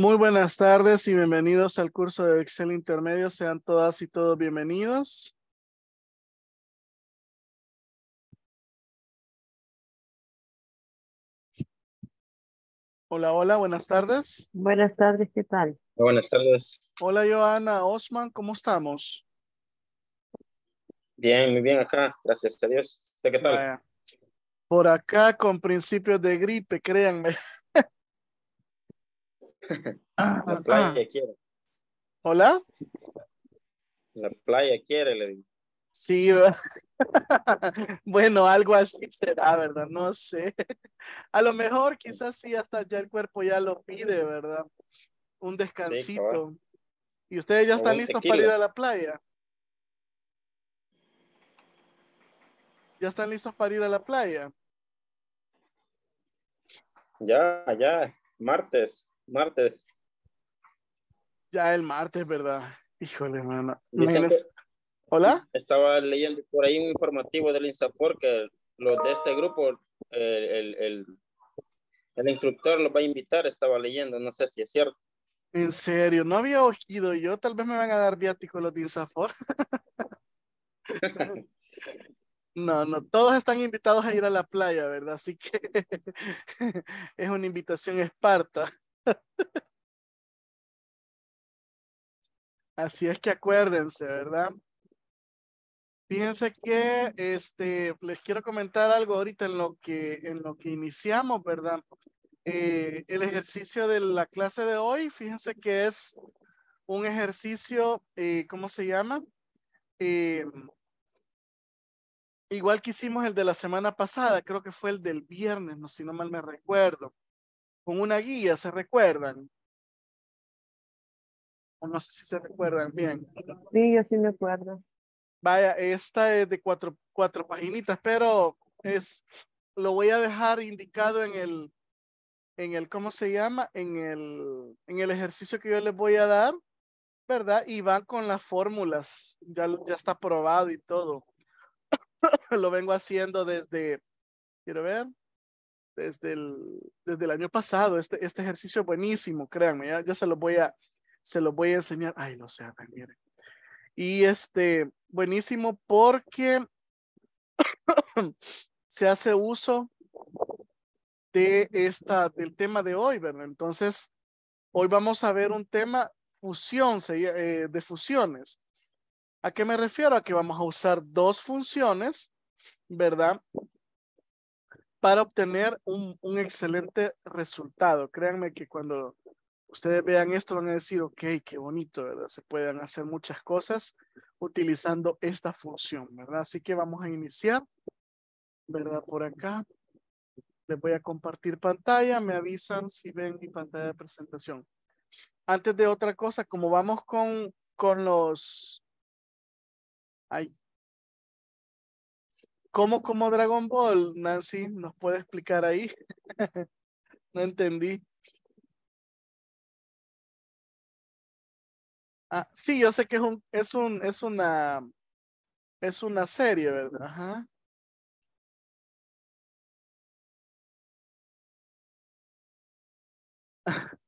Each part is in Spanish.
Muy buenas tardes y bienvenidos al curso de Excel Intermedio. Sean todas y todos bienvenidos. Hola, hola, buenas tardes. Buenas tardes, ¿qué tal? Buenas tardes. Hola, Joana, Osman, ¿cómo estamos? Bien, muy bien acá, gracias a Dios. qué tal? Por acá con principios de gripe, créanme. Ah, la ah. playa quiere. ¿Hola? La playa quiere, le digo. Sí, bueno, algo así será, ¿verdad? No sé. A lo mejor quizás sí, hasta ya el cuerpo ya lo pide, ¿verdad? Un descansito. ¿Y ustedes ya están listos para ir a la playa? ¿Ya están listos para ir a la playa? Ya, ya, martes martes. Ya el martes, ¿verdad? Híjole, hermano. ¿Hola? Estaba leyendo por ahí un informativo del INSAFOR que los de este grupo, el, el, instructor los va a invitar, estaba leyendo, no sé si es cierto. En serio, no había oído yo, tal vez me van a dar viático los de INSAFOR. No, no, todos están invitados a ir a la playa, ¿verdad? Así que es una invitación esparta. Así es que acuérdense, ¿verdad? Fíjense que este, les quiero comentar algo ahorita en lo que, en lo que iniciamos, ¿verdad? Eh, el ejercicio de la clase de hoy, fíjense que es un ejercicio, eh, ¿cómo se llama? Em, igual que hicimos el de la semana pasada, creo que fue el del viernes, no si no mal me recuerdo con una guía, ¿se recuerdan? no sé si se recuerdan bien. Sí, yo sí me acuerdo. Vaya, esta es de cuatro, cuatro paginitas, pero es, lo voy a dejar indicado en el, en el, ¿cómo se llama? En el, en el ejercicio que yo les voy a dar, ¿verdad? Y van con las fórmulas, ya, ya está probado y todo. lo vengo haciendo desde, quiero ver, desde el, desde el año pasado. Este, este ejercicio es buenísimo, créanme, ya, ya se lo voy a se lo voy a enseñar. Ay, lo sé, miren. Y este, buenísimo porque se hace uso de esta, del tema de hoy, ¿verdad? Entonces, hoy vamos a ver un tema fusión, eh, de fusiones. ¿A qué me refiero? A que vamos a usar dos funciones, ¿verdad? para obtener un, un excelente resultado. Créanme que cuando ustedes vean esto van a decir, ok, qué bonito, ¿verdad? Se pueden hacer muchas cosas utilizando esta función, ¿verdad? Así que vamos a iniciar, ¿verdad? Por acá. Les voy a compartir pantalla, me avisan si ven mi pantalla de presentación. Antes de otra cosa, como vamos con, con los... Ay, ¿Cómo como Dragon Ball, Nancy? ¿Nos puede explicar ahí? no entendí. Ah, sí, yo sé que es un, es un, es una, es una serie, ¿verdad? Ajá.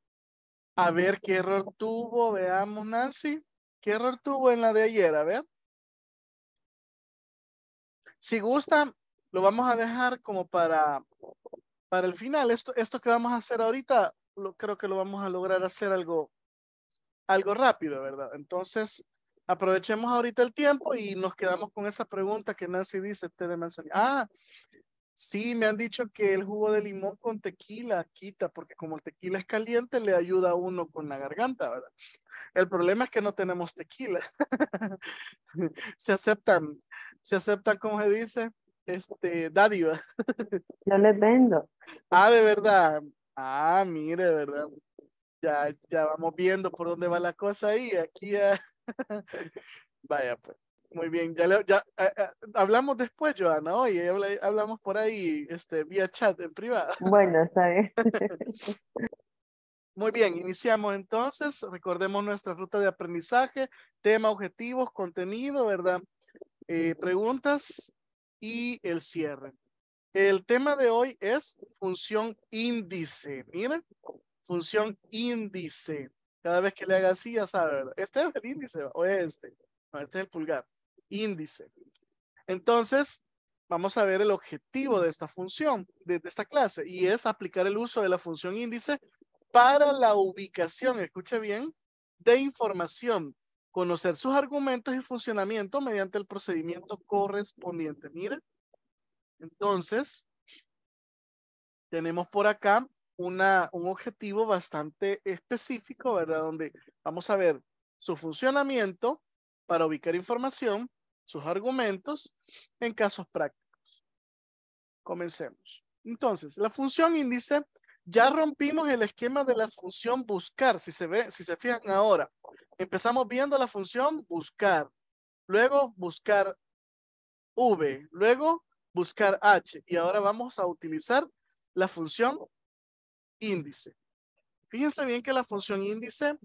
A ver qué error tuvo, veamos Nancy. ¿Qué error tuvo en la de ayer? A ver. Si gustan, lo vamos a dejar como para, para el final. Esto, esto que vamos a hacer ahorita, creo que lo vamos a lograr hacer algo, algo rápido, ¿verdad? Entonces, aprovechemos ahorita el tiempo y nos quedamos con esa pregunta que Nancy dice, te de ah, Sí, me han dicho que el jugo de limón con tequila quita, porque como el tequila es caliente, le ayuda a uno con la garganta, ¿verdad? El problema es que no tenemos tequila. se aceptan, se aceptan, como se dice, este, dádiva. Yo les vendo. Ah, de verdad. Ah, mire, de verdad. Ya, ya vamos viendo por dónde va la cosa ahí. Aquí Vaya, pues. Muy bien, ya, ya eh, eh, hablamos después, Joana, hoy eh, hablamos por ahí este, vía chat en privado. Bueno, está bien. Muy bien, iniciamos entonces, recordemos nuestra ruta de aprendizaje, tema, objetivos, contenido, ¿verdad? preguntas y el cierre. El tema de hoy es función índice, miren, función índice. Cada vez que le haga así, ya sabe, ¿verdad? Este es el índice o este. este es el pulgar índice. Entonces, vamos a ver el objetivo de esta función, de, esta clase, y es aplicar el uso de la función índice para la ubicación, escuche bien, de información, conocer sus argumentos y funcionamiento mediante el procedimiento correspondiente. Mire, entonces, tenemos por acá una, un objetivo bastante específico, ¿verdad? Donde vamos a ver su funcionamiento para ubicar información, sus argumentos en casos prácticos. Comencemos. Entonces, la función índice, ya rompimos el esquema de la función buscar. Si se, ve, si se fijan ahora, empezamos viendo la función buscar, luego buscar v, luego buscar h, y ahora vamos a utilizar la función índice. Fíjense bien que la función índice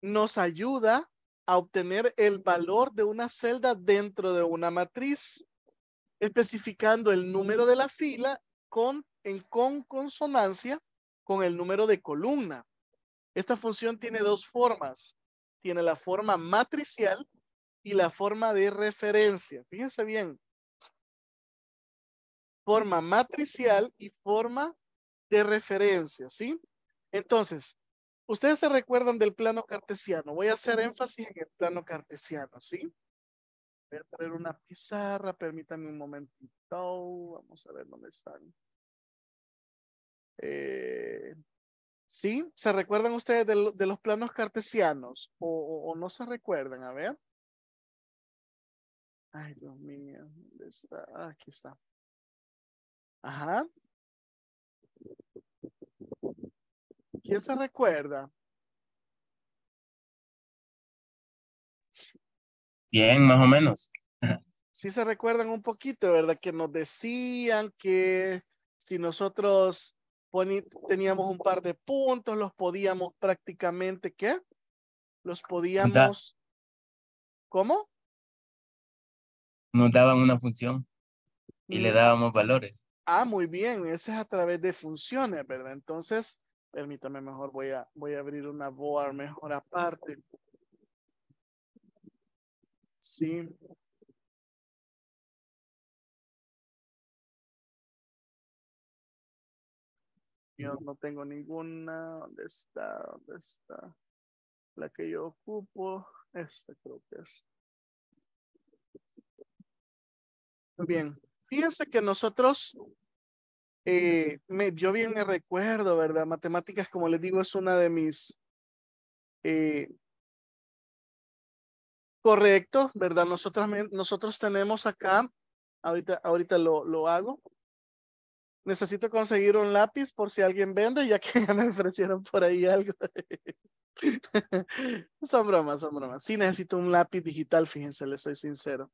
nos ayuda a obtener el valor de una celda dentro de una matriz, especificando el número de la fila con, en, con consonancia con el número de columna. Esta función tiene dos formas. Tiene la forma matricial y la forma de referencia. Fíjense bien. Forma matricial y forma de referencia, ¿sí? Entonces, Ustedes se recuerdan del plano cartesiano. Voy a hacer énfasis en el plano cartesiano, ¿sí? Voy a traer una pizarra, permítanme un momentito. Vamos a ver dónde están. Eh, ¿Sí? ¿Se recuerdan ustedes de, los planos cartesianos? O, no se recuerdan? A ver. Ay, Dios mío. ¿Dónde está? Ah, aquí está. Ajá. ¿Quién se recuerda? Bien, más o menos. Sí se recuerdan un poquito, ¿verdad? Que nos decían que si nosotros teníamos un par de puntos, los podíamos prácticamente, ¿qué? Los podíamos... ¿Cómo? Nos daban una función y le mm. dábamos valores. Ah, muy bien, ese es a través de funciones, ¿verdad? Entonces, Permítame mejor, voy a, voy a abrir una board mejor aparte. Sí. Yo no tengo ninguna. ¿Dónde está? ¿Dónde está? La que yo ocupo. Esta creo que es. Bien. Fíjense que nosotros eh, me, yo bien me recuerdo, ¿verdad? Matemáticas, como les digo, es una de mis... Eh, correcto ¿verdad? Nosotros, nosotros tenemos acá, ahorita, ahorita lo, lo hago, necesito conseguir un lápiz por si alguien vende, ya que ya me ofrecieron por ahí algo. son bromas, son bromas. Sí necesito un lápiz digital, fíjense, les soy sincero.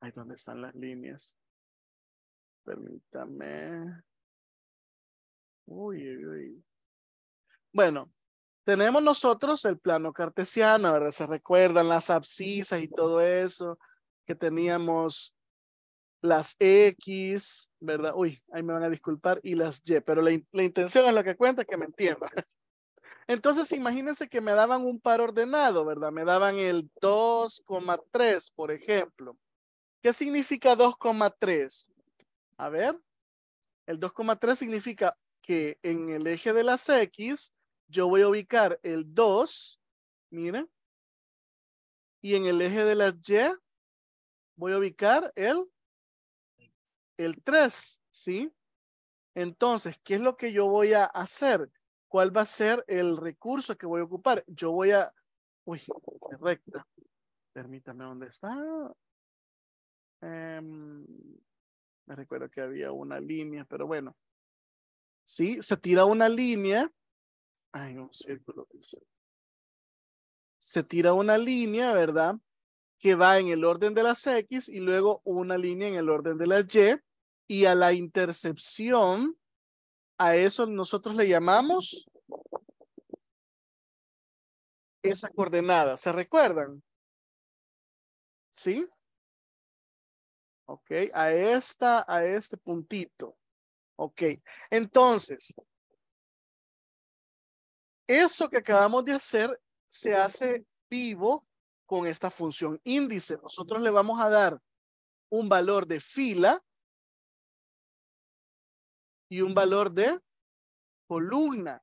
Ahí donde están las líneas. Permítame. Uy, uy. Bueno, tenemos nosotros el plano cartesiano, ¿verdad? Se recuerdan las abscisas y todo eso, que teníamos las X, ¿verdad? Uy, ahí me van a disculpar, y las Y, pero la, la intención es lo que cuenta, que me entiendan. Entonces, imagínense que me daban un par ordenado, ¿verdad? Me daban el 2,3, por ejemplo. ¿Qué significa 2,3? A ver, el 2,3 significa que en el eje de las X yo voy a ubicar el 2, miren, y en el eje de las Y voy a ubicar el, el 3, ¿sí? Entonces, ¿qué es lo que yo voy a hacer? ¿Cuál va a ser el recurso que voy a ocupar? Yo voy a... Uy, recta. Permítame, ¿dónde está? Em, me recuerdo que había una línea, pero bueno. ¿sí? Se tira una línea. Ay, un círculo. Se tira una línea, ¿verdad? Que va en el orden de las X y luego una línea en el orden de las Y. Y a la intercepción, a eso nosotros le llamamos esa coordenada. ¿Se recuerdan? ¿Sí? Ok, a esta, a este puntito. Ok, entonces, eso que acabamos de hacer se hace vivo con esta función índice. Nosotros le vamos a dar un valor de fila y un valor de columna.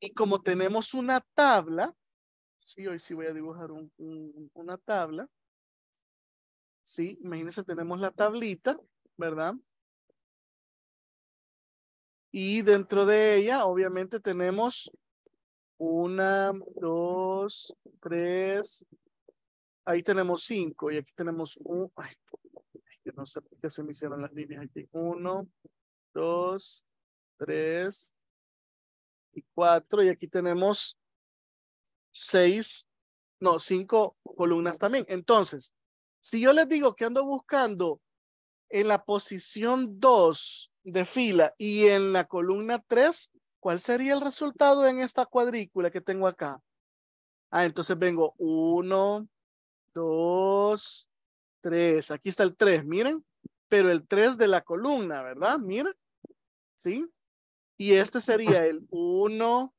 Y como tenemos una tabla, sí, hoy sí voy a dibujar una tabla. Sí, imagínense, tenemos la tablita, ¿verdad? Y dentro de ella, obviamente, tenemos una, dos, tres. Ahí tenemos cinco. Y aquí tenemos un. Ay, que no sé por qué se me hicieron las líneas aquí. Uno, dos, tres y cuatro. Y aquí tenemos seis, no, cinco columnas también. Entonces, si yo les digo que ando buscando en la posición dos de fila y en la columna 3, ¿cuál sería el resultado en esta cuadrícula que tengo acá? Ah, entonces vengo 1, 2, 3. Aquí está el 3, miren. Pero el 3 de la columna, ¿verdad? Miren. ¿Sí? Y este sería el 1,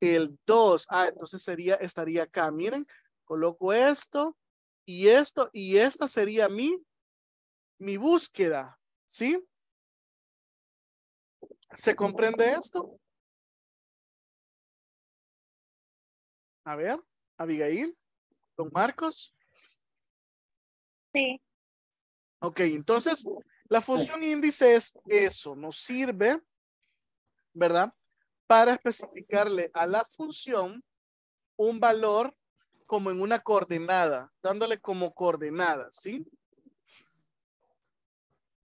el 2. Ah, entonces sería, estaría acá, miren. Coloco esto y esto y esta sería mi, mi búsqueda, ¿sí? ¿Se comprende esto? A ver, Abigail, don Marcos. Sí. Ok, entonces la función índice es eso, nos sirve, ¿verdad? Para especificarle a la función un valor como en una coordenada, dándole como coordenada, ¿sí?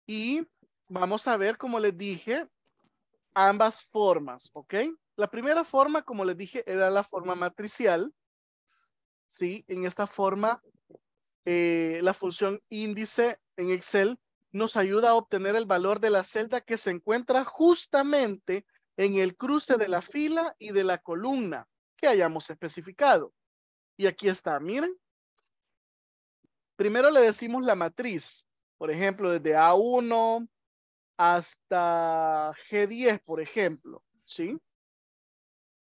Y vamos a ver, como les dije, ambas formas, ¿ok? La primera forma, como les dije, era la forma matricial. ¿Sí? En esta forma, eh, la función índice en Excel nos ayuda a obtener el valor de la celda que se encuentra justamente en el cruce de la fila y de la columna que hayamos especificado. Y aquí está, miren. Primero le decimos la matriz. Por ejemplo, desde A1, hasta G10, por ejemplo, ¿sí?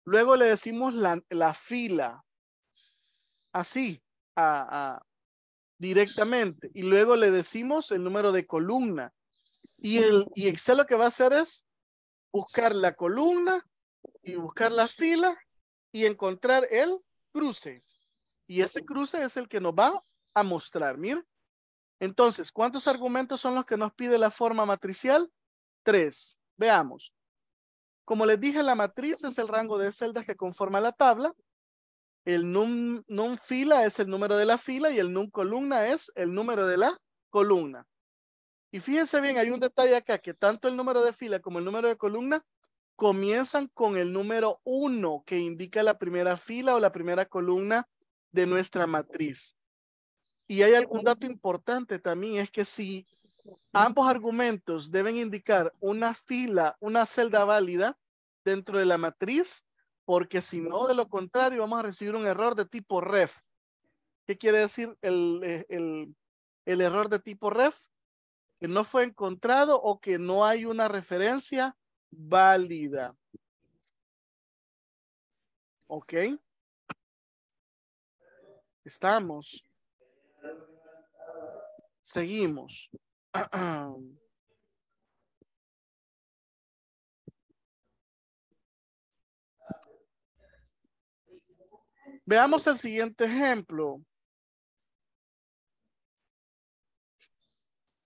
Luego le decimos la, la fila, así, directamente, y luego le decimos el número de columna. Y, el, y Excel lo que va a hacer es buscar la columna y buscar la fila y encontrar el cruce. Y ese cruce es el que nos va a mostrar, miren. Entonces, ¿cuántos argumentos son los que nos pide la forma matricial? Tres. Veamos. Como les dije, la matriz es el rango de celdas que conforma la tabla. El num, fila es el número de la fila y el num columna es el número de la columna. Y fíjense bien, hay un detalle acá que tanto el número de fila como el número de columna comienzan con el número 1 que indica la primera fila o la primera columna de nuestra matriz. Y hay algún dato importante también, es que si ambos argumentos deben indicar una fila, una celda válida dentro de la matriz, porque si no, de lo contrario, vamos a recibir un error de tipo ref. ¿Qué quiere decir eh, el, el error de tipo ref? Que no fue encontrado o que no hay una referencia válida. ¿Ok? Estamos. Seguimos. Veamos el siguiente ejemplo.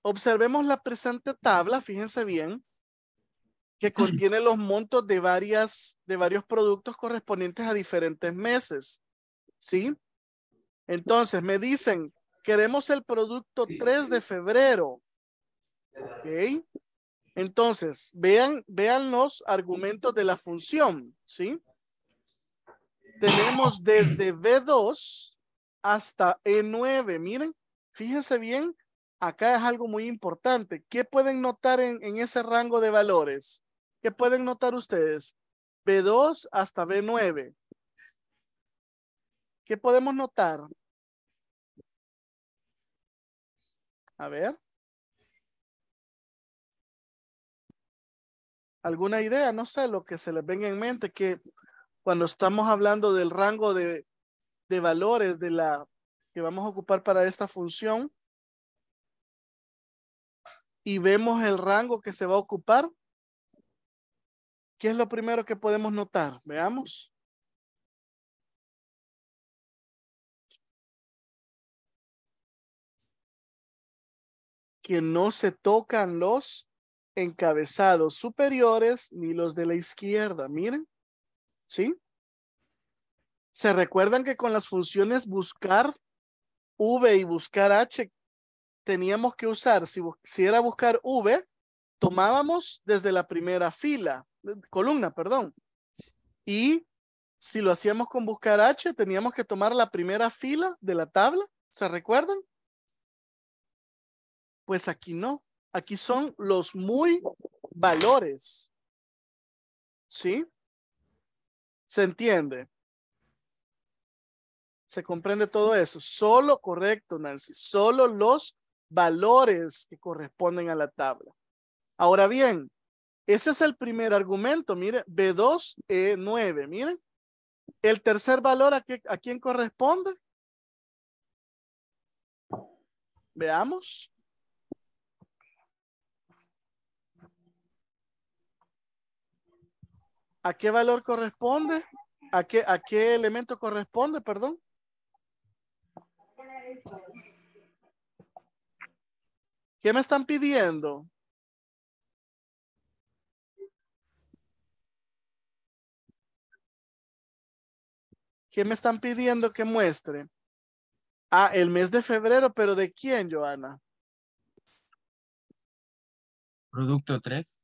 Observemos la presente tabla, fíjense bien, que contiene los montos de, varias, de varios productos correspondientes a diferentes meses. ¿Sí? Entonces, me dicen Queremos el producto 3 de febrero. ¿Ok? Entonces, vean, vean los argumentos de la función, ¿sí? Tenemos desde B2 hasta E9. Miren, fíjense bien, acá es algo muy importante. ¿Qué pueden notar en, en ese rango de valores? ¿Qué pueden notar ustedes? B2 hasta B9. ¿Qué podemos notar? A ver. ¿Alguna idea? No sé, lo que se les venga en mente, que cuando estamos hablando del rango de, de valores de la que vamos a ocupar para esta función y vemos el rango que se va a ocupar, ¿qué es lo primero que podemos notar? Veamos. que no se tocan los encabezados superiores ni los de la izquierda. Miren, ¿sí? ¿Se recuerdan que con las funciones buscar V y buscar H teníamos que usar, si, si era buscar V, tomábamos desde la primera fila, columna, perdón. Y si lo hacíamos con buscar H, teníamos que tomar la primera fila de la tabla, ¿se recuerdan? Pues aquí no. Aquí son los muy valores. ¿Sí? ¿Se entiende? ¿Se comprende todo eso? Solo, correcto, Nancy, solo los valores que corresponden a la tabla. Ahora bien, ese es el primer argumento, mire, B2E9, miren. El tercer valor, ¿a, ¿a quién corresponde? Veamos. ¿A qué valor corresponde? ¿A qué, a qué elemento corresponde, perdón? ¿Qué me están pidiendo? ¿Qué me están pidiendo que muestre? Ah, el mes de febrero, pero ¿de quién, Joana? Producto 3.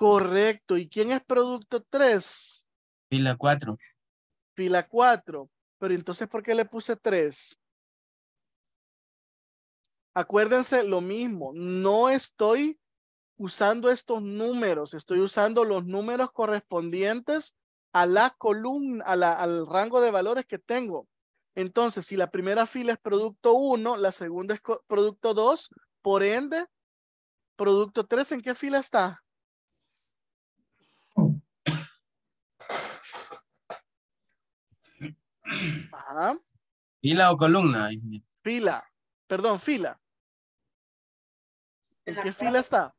Correcto. ¿Y quién es producto 3? Fila 4. Fila 4. Pero entonces, ¿por qué le puse 3? Acuérdense lo mismo, no estoy usando estos números, estoy usando los números correspondientes a la columna, al rango de valores que tengo. Entonces, si la primera fila es producto 1, la segunda es producto 2, por ende, producto 3, ¿en qué fila está? ¿Fila o columna? Fila. Perdón, fila. ¿En, qué fila está?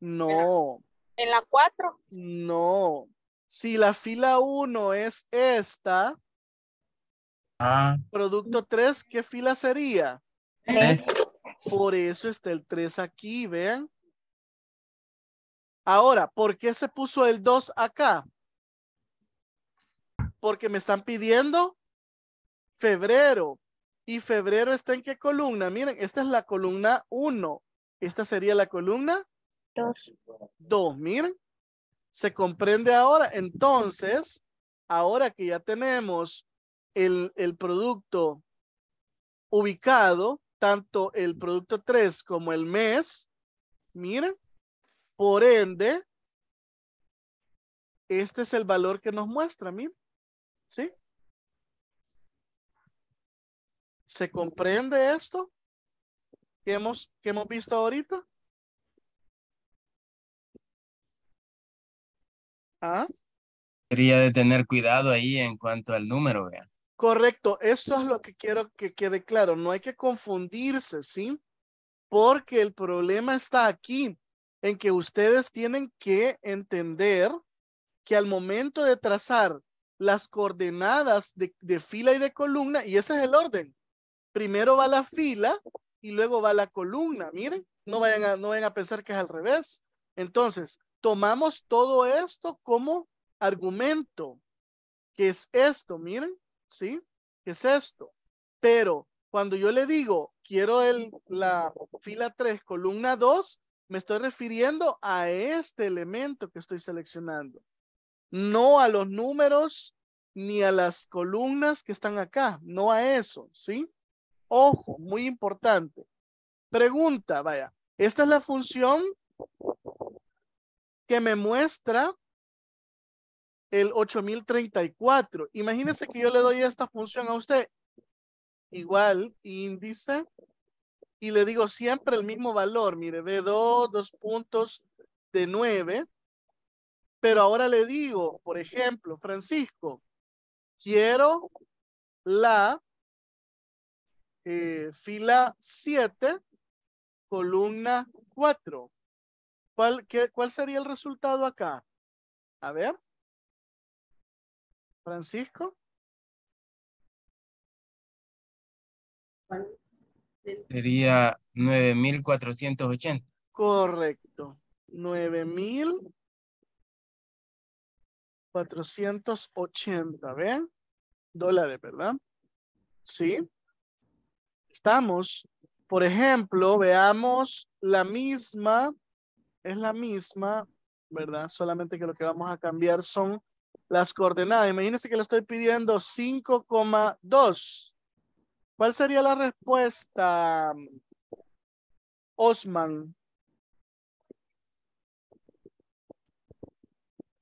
No. ¿En la 4? No. Si la fila 1 es esta, ah. producto 3, ¿qué fila sería? 3. Por eso está el 3 aquí, vean. Ahora, ¿por qué se puso el 2 acá? porque me están pidiendo febrero. ¿Y febrero está en qué columna? Miren, esta es la columna 1. Esta sería la columna 2. miren. Se comprende ahora. Entonces, ahora que ya tenemos el, el producto ubicado, tanto el producto 3 como el mes, miren, por ende, este es el valor que nos muestra, miren. ¿Sí? ¿Se comprende esto que hemos, hemos visto ahorita? ¿Ah? de tener cuidado ahí en cuanto al número, vean. Correcto, esto es lo que quiero que quede claro, no hay que confundirse, ¿sí? Porque el problema está aquí, en que ustedes tienen que entender que al momento de trazar las coordenadas de, fila y de columna y ese es el orden. Primero va la fila y luego va la columna. Miren, no vayan a, no a pensar que es al revés. Entonces, tomamos todo esto como argumento. que es esto? Miren, ¿sí? que es esto? Pero cuando yo le digo, quiero el, la fila 3, columna 2, me estoy refiriendo a este elemento que estoy seleccionando no a los números ni a las columnas que están acá, no a eso, ¿sí? Ojo, muy importante. Pregunta, vaya, esta es la función que me muestra el 8034. Imagínense que yo le doy esta función a usted, igual índice, y le digo siempre el mismo valor, mire, B2, dos puntos de nueve. Pero ahora le digo, por ejemplo, Francisco, quiero la eh, fila 7, columna 4. ¿Cuál, ¿Cuál sería el resultado acá? A ver. Francisco. Sería 9,480. Correcto. 9,480. 480, ¿ven? Dólares, ¿verdad? Sí. Estamos, por ejemplo, veamos la misma, es la misma, ¿verdad? Solamente que lo que vamos a cambiar son las coordenadas. Imagínense que le estoy pidiendo 5,2. ¿Cuál sería la respuesta, Osman?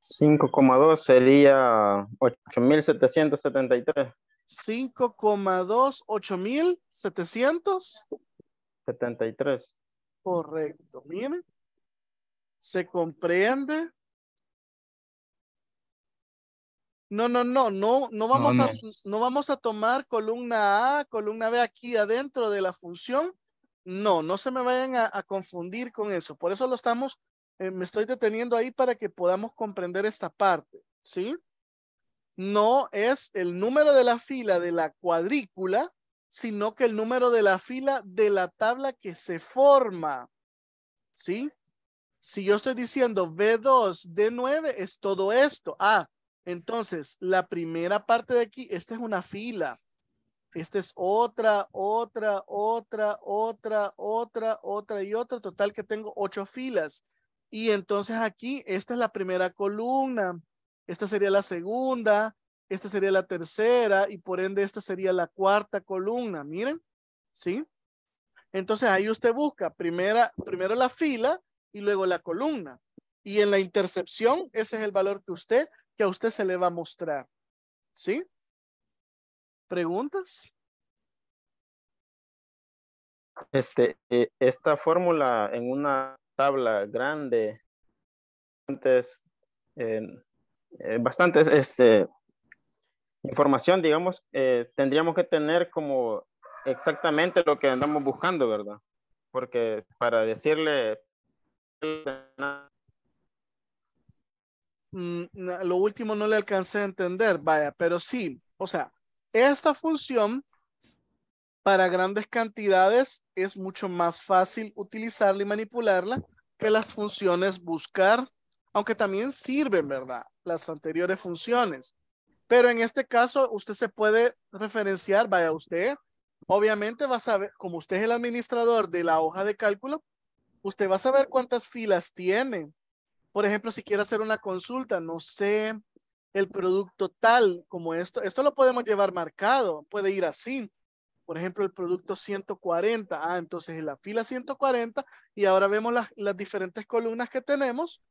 5,2 sería 8,773. 5,2, 8,773. Correcto, miren. Se comprende. No, no, no, no, no vamos, A, no vamos a tomar columna A, columna B aquí adentro de la función. No, no se me vayan a confundir con eso. Por eso lo estamos eh, me estoy deteniendo ahí para que podamos comprender esta parte, ¿sí? No es el número de la fila de la cuadrícula, sino que el número de la fila de la tabla que se forma, ¿sí? Si yo estoy diciendo B2, D9 es todo esto. Ah, entonces, la primera parte de aquí, esta es una fila. Esta es otra, otra, otra, otra, otra, otra y otra. Total que tengo ocho filas. Y entonces aquí, esta es la primera columna, esta sería la segunda, esta sería la tercera y por ende esta sería la cuarta columna, miren, ¿sí? Entonces ahí usted busca primera, primero la fila y luego la columna. Y en la intercepción, ese es el valor que usted, que a usted se le va a mostrar. ¿Sí? ¿Preguntas? Este, eh, esta fórmula en una tabla grande, eh, bastantes, este, información, digamos, eh, tendríamos que tener como exactamente lo que andamos buscando, ¿verdad? Porque para decirle... Mm, lo último no le alcancé a entender, vaya, pero sí, o sea, esta función para grandes cantidades es mucho más fácil utilizarla y manipularla que las funciones buscar, aunque también sirven, ¿verdad? Las anteriores funciones. Pero en este caso, usted se puede referenciar, vaya usted, obviamente va a saber, como usted es el administrador de la hoja de cálculo, usted va a saber cuántas filas tiene. Por ejemplo, si quiere hacer una consulta, no sé, el producto tal como esto, esto lo podemos llevar marcado, puede ir así por ejemplo, el producto 140. Ah, entonces en la fila 140 y ahora vemos las, las diferentes columnas que tenemos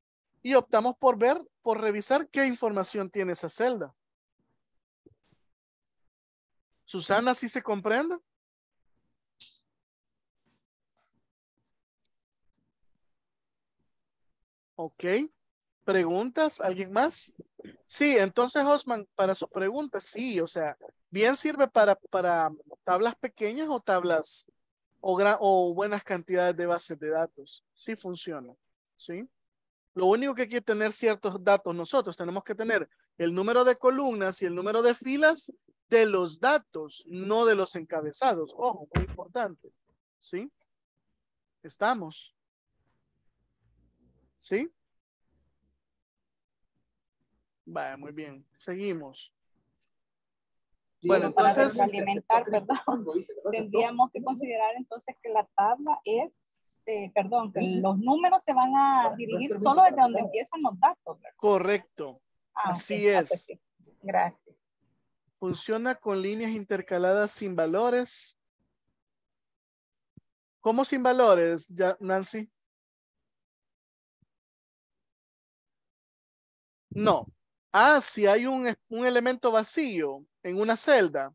y optamos por ver, por revisar qué información tiene esa celda. Susana, ¿sí se comprende? Ok. ¿Preguntas? ¿Alguien más? Sí, entonces Osman, para su pregunta, sí, o sea, bien sirve para, tablas pequeñas o tablas o, o buenas cantidades de bases de datos. Sí funciona, ¿sí? Lo único que quiere tener ciertos datos nosotros, tenemos que tener el número de columnas y el número de filas de los datos, no de los encabezados. Ojo, muy importante, ¿sí? Estamos. ¿Sí? muy bien. Seguimos. bueno, entonces... alimentar, perdón. Tendríamos que considerar entonces que la tabla es, eh, perdón, que los números se van a dirigir solo desde donde empiezan los datos, Correcto. Ah, Así ah, pues es. Gracias. Funciona con líneas intercaladas sin valores. ¿Cómo sin valores, Nancy? No, ah, si hay un, elemento vacío en una celda,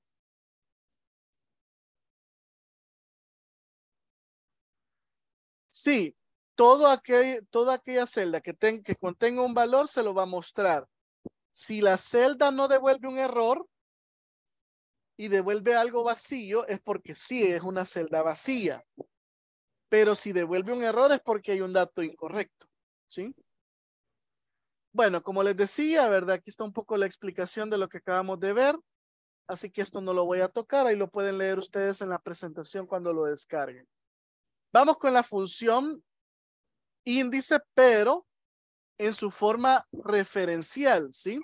sí, todo toda aquella celda que, que contenga un valor se lo va a mostrar. Si la celda no devuelve un error y devuelve algo vacío, es porque sí es una celda vacía. Pero si devuelve un error es porque hay un dato incorrecto. ¿Sí? Bueno, como les decía, ¿verdad? Aquí está un poco la explicación de lo que acabamos de ver. Así que esto no lo voy a tocar, ahí lo pueden leer ustedes en la presentación cuando lo descarguen. Vamos con la función índice, pero en su forma referencial, ¿sí?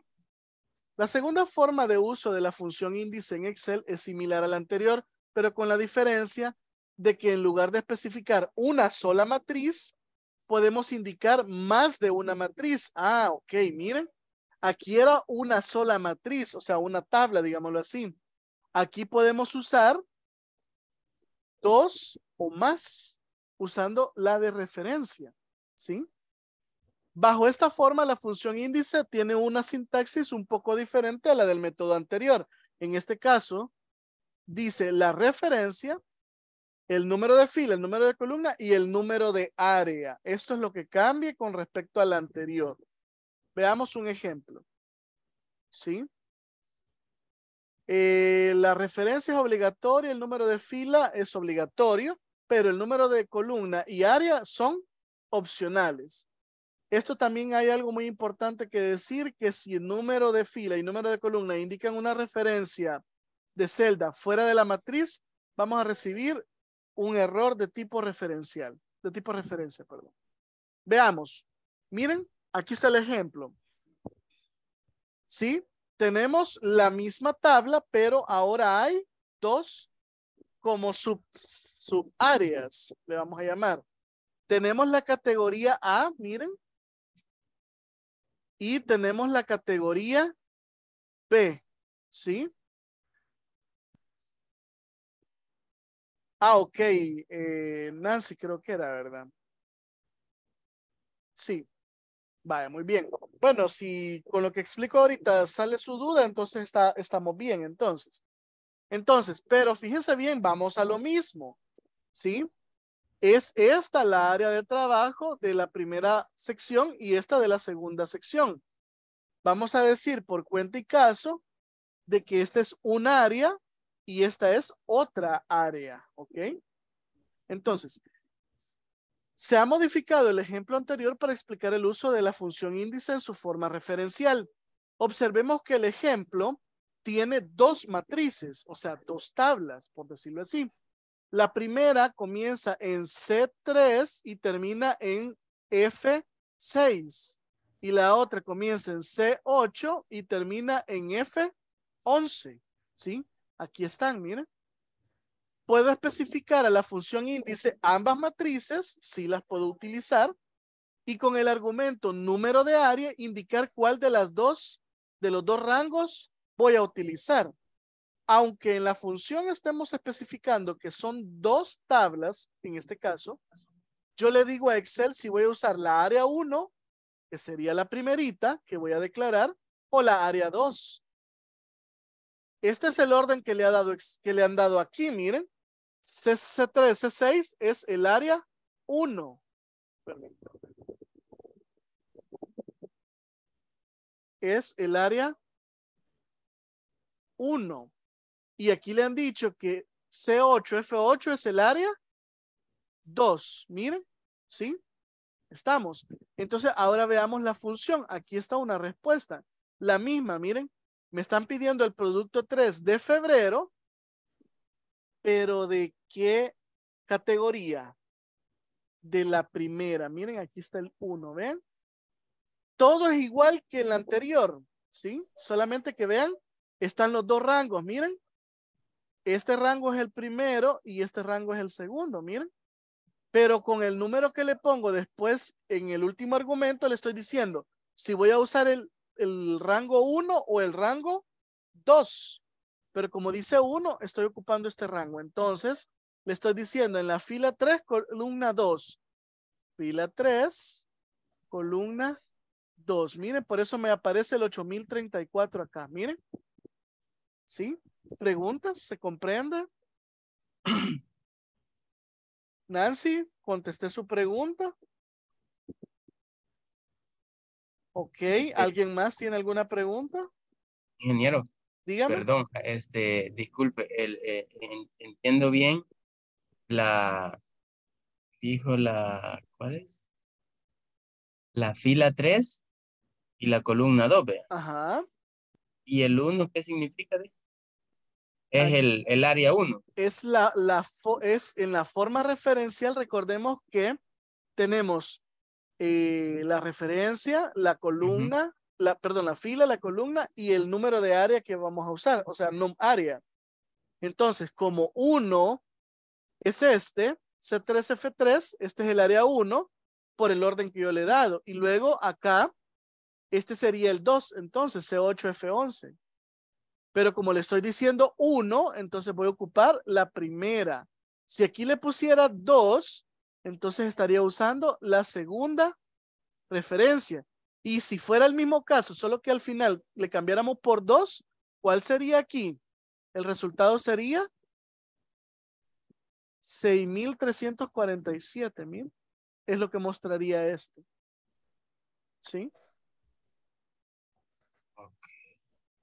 La segunda forma de uso de la función índice en Excel es similar a la anterior, pero con la diferencia de que en lugar de especificar una sola matriz, podemos indicar más de una matriz. Ah, ok, miren. Aquí era una sola matriz, o sea, una tabla, digámoslo así. Aquí podemos usar dos o más usando la de referencia, ¿sí? Bajo esta forma, la función índice tiene una sintaxis un poco diferente a la del método anterior. En este caso, dice la referencia el número de fila, el número de columna y el número de área. Esto es lo que cambia con respecto al anterior. Veamos un ejemplo. ¿Sí? Eh, la referencia es obligatoria, el número de fila es obligatorio, pero el número de columna y área son opcionales. Esto también hay algo muy importante que decir, que si el número de fila y número de columna indican una referencia de celda fuera de la matriz, vamos a recibir un error de tipo referencial, de tipo referencia, perdón. Veamos. Miren, aquí está el ejemplo. ¿Sí? Tenemos la misma tabla, pero ahora hay dos como sub, áreas, le vamos a llamar. Tenemos la categoría A, miren. Y tenemos la categoría B, ¿sí? Ah, ok. Eh, Nancy creo que era, ¿verdad? Sí. vaya, muy bien. Bueno, si con lo que explico ahorita sale su duda, entonces está, estamos bien, entonces. Entonces, pero fíjense bien, vamos a lo mismo, ¿sí? Es esta la área de trabajo de la primera sección y esta de la segunda sección. Vamos a decir por cuenta y caso de que esta es un área y esta es otra área, ¿ok? Entonces, se ha modificado el ejemplo anterior para explicar el uso de la función índice en su forma referencial. Observemos que el ejemplo tiene dos matrices, o sea, dos tablas, por decirlo así. La primera comienza en C3 y termina en F6. Y la otra comienza en C8 y termina en F11, ¿sí? Aquí están, mira. Puedo especificar a la función índice ambas matrices, si las puedo utilizar, y con el argumento número de área indicar cuál de las dos, de los dos rangos voy a utilizar. Aunque en la función estemos especificando que son dos tablas, en este caso, yo le digo a Excel si voy a usar la área 1, que sería la primerita que voy a declarar, o la área 2, este es el orden que le, ha dado, que le han dado aquí, miren. C3, C6 es el área 1. Es el área 1. Y aquí le han dicho que C8, F8 es el área 2. Miren, ¿sí? Estamos. Entonces, ahora veamos la función. Aquí está una respuesta. La misma, miren me están pidiendo el producto 3 de febrero, pero ¿de qué categoría? De la primera. Miren, aquí está el 1, ¿ven? Todo es igual que el anterior, ¿sí? Solamente que vean, están los dos rangos, miren. Este rango es el primero y este rango es el segundo, miren. Pero con el número que le pongo después, en el último argumento, le estoy diciendo, si voy a usar el el rango 1 o el rango 2. Pero como dice 1, estoy ocupando este rango. Entonces, le estoy diciendo en la fila 3, columna 2. Fila 3, columna 2. Miren, por eso me aparece el 8034 acá. Miren. ¿Sí? ¿Preguntas? ¿Se comprende? Nancy, contesté su pregunta. Ok, este ¿alguien más tiene alguna pregunta? Ingeniero. Dígame. Perdón, este, disculpe, el, eh, entiendo bien la, dijo la, ¿cuál es? La fila 3 y la columna 2, Ajá. ¿Y el 1 qué significa? Es el, el, área 1. Es, la, la, es en la forma referencial, recordemos que tenemos eh, la referencia, la columna, la, perdón, la fila, la columna y el número de área que vamos a usar, o sea, num área. Entonces, como 1 es este, C3F3, este es el área 1 por el orden que yo le he dado. Y luego acá, este sería el 2, entonces C8F11. Pero como le estoy diciendo 1, entonces voy a ocupar la primera. Si aquí le pusiera 2, entonces estaría usando la segunda referencia. Y si fuera el mismo caso, solo que al final le cambiáramos por dos, ¿cuál sería aquí? El resultado sería 6347.000 Es lo que mostraría este. ¿Sí?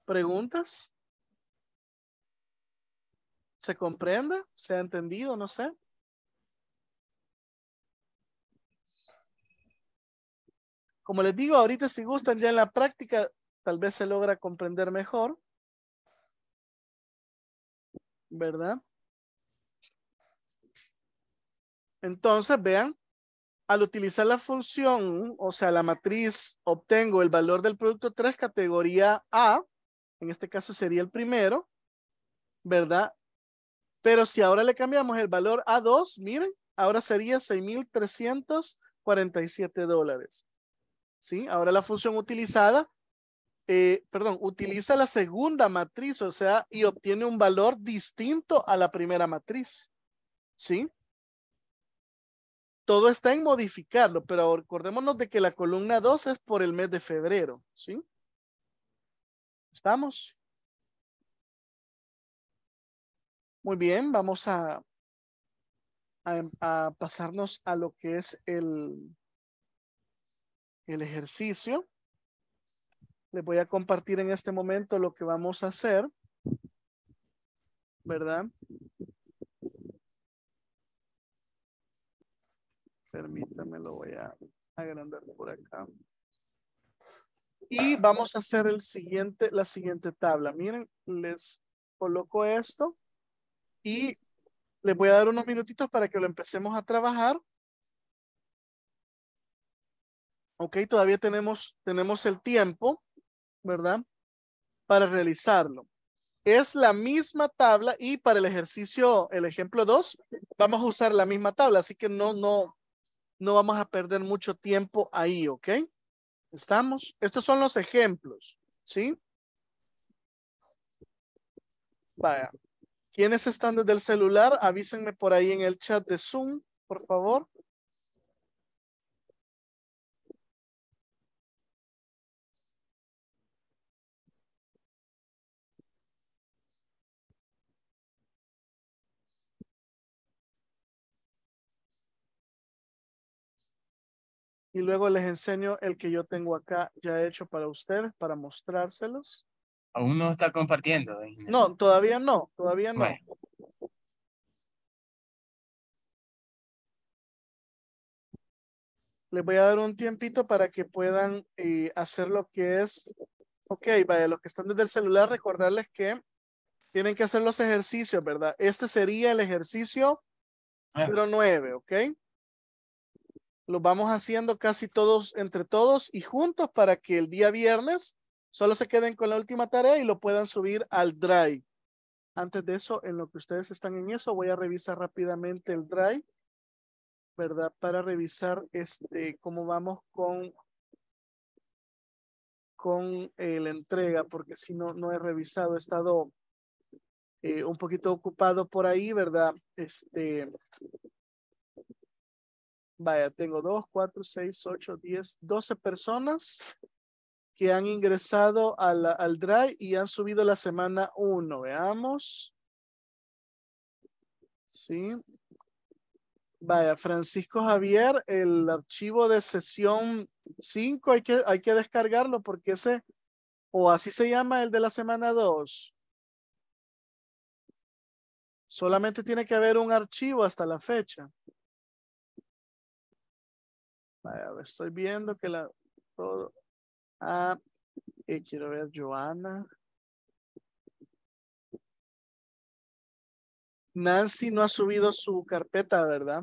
¿Preguntas? ¿Se comprende? ¿Se ha entendido? No sé. Como les digo, ahorita si gustan ya en la práctica, tal vez se logra comprender mejor. ¿Verdad? Entonces, vean, al utilizar la función, o sea, la matriz, obtengo el valor del producto 3, categoría A, en este caso sería el primero, ¿verdad? Pero si ahora le cambiamos el valor a 2, miren, ahora sería 6,347 dólares. ¿sí? Ahora la función utilizada, eh, perdón, utiliza la segunda matriz, o sea, y obtiene un valor distinto a la primera matriz, ¿sí? Todo está en modificarlo, pero acordémonos de que la columna 2 es por el mes de febrero, ¿sí? ¿Estamos? Muy bien, vamos a, a em, pasarnos a lo que es el, el ejercicio. Les voy a compartir en este momento lo que vamos a hacer. ¿Verdad? Permítanme, lo voy a agrandar por acá. Y vamos a hacer el siguiente, la siguiente tabla. Miren, les coloco esto y les voy a dar unos minutitos para que lo empecemos a trabajar Ok, todavía tenemos, tenemos el tiempo, ¿verdad? Para realizarlo. Es la misma tabla y para el ejercicio, el ejemplo 2, vamos a usar la misma tabla, así que no, no, no vamos a perder mucho tiempo ahí, ¿ok? ¿Estamos? Estos son los ejemplos, ¿sí? Vaya. ¿Quiénes están desde el celular? Avísenme por ahí en el chat de Zoom, por favor. y luego les enseño el que yo tengo acá ya hecho para ustedes, para mostrárselos. Aún no está compartiendo. No, todavía no, todavía no. Les voy a dar un tiempito para que puedan eh, hacer lo que es. Ok, vaya, los que están desde el celular, recordarles que tienen que hacer los ejercicios, ¿verdad? Este sería el ejercicio 09, ah. ¿ok? lo vamos haciendo casi todos entre todos y juntos para que el día viernes solo se queden con la última tarea y lo puedan subir al Drive. Antes de eso, en lo que ustedes están en eso, voy a revisar rápidamente el Drive, ¿verdad? Para revisar este, cómo vamos con, con eh, la entrega, porque si no, no he revisado, he estado eh, un poquito ocupado por ahí, ¿verdad? Este, Vaya, tengo dos, cuatro, seis, ocho, diez, doce personas que han ingresado al, al Drive y han subido la semana uno. Veamos. Sí. Vaya, Francisco Javier, el archivo de sesión 5 hay que, hay que descargarlo porque ese, o así se llama el de la semana dos. Solamente tiene que haber un archivo hasta la fecha. Estoy viendo que la todo. Ah, eh, quiero ver Joana. Nancy no ha subido su carpeta, ¿verdad?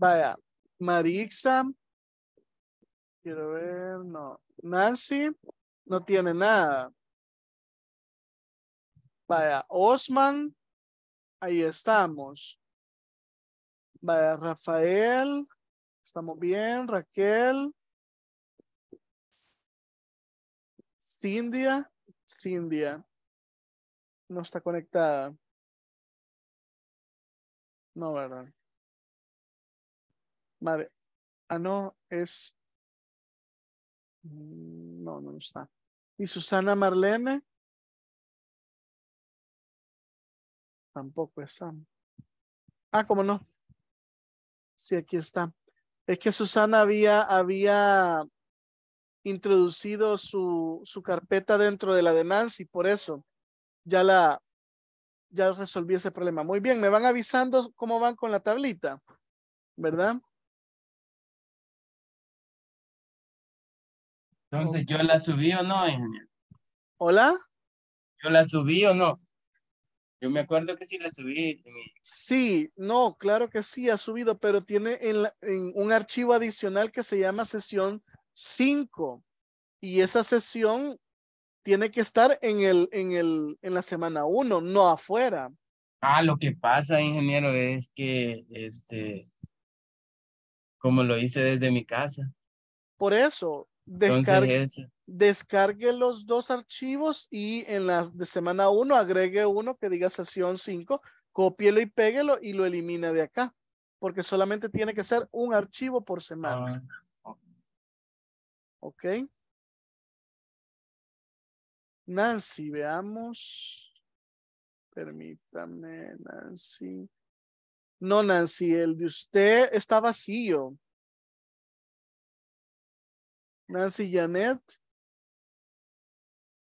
Vaya, Marixa, quiero ver, no, Nancy no tiene nada. Vaya, Osman, ahí estamos. Vaya, Rafael, estamos bien, Raquel. Cindia, Cindia, no está conectada. No, ¿verdad? Madre. Ah, no, es. Mm, no, no está. ¿Y Susana Marlene? Tampoco está. Ah, ¿cómo no? Sí, aquí está. Es que Susana había, había introducido su, su carpeta dentro de la de Nancy, por eso ya la ya resolví ese problema. Muy bien, me van avisando cómo van con la tablita, ¿verdad? Entonces, ¿yo la subí o no, ingeniero? ¿Hola? ¿Yo la subí o no? Yo me acuerdo que sí la subí. Sí, no, claro que sí, ha subido, pero tiene en, un archivo adicional que se llama sesión 5. Y esa sesión tiene que estar en, el, en, el, en la semana 1, no afuera. Ah, lo que pasa, ingeniero, es que, este, como lo hice desde mi casa. Por eso, Descargue, descargue los dos archivos y en la de semana 1 agregue uno que diga sesión 5, cópielo y peguelo y lo elimina de acá, porque solamente tiene que ser un archivo por semana. Ah, ok. Nancy, veamos. Permítame, Nancy. No, Nancy, el de usted está vacío. Nancy Janet.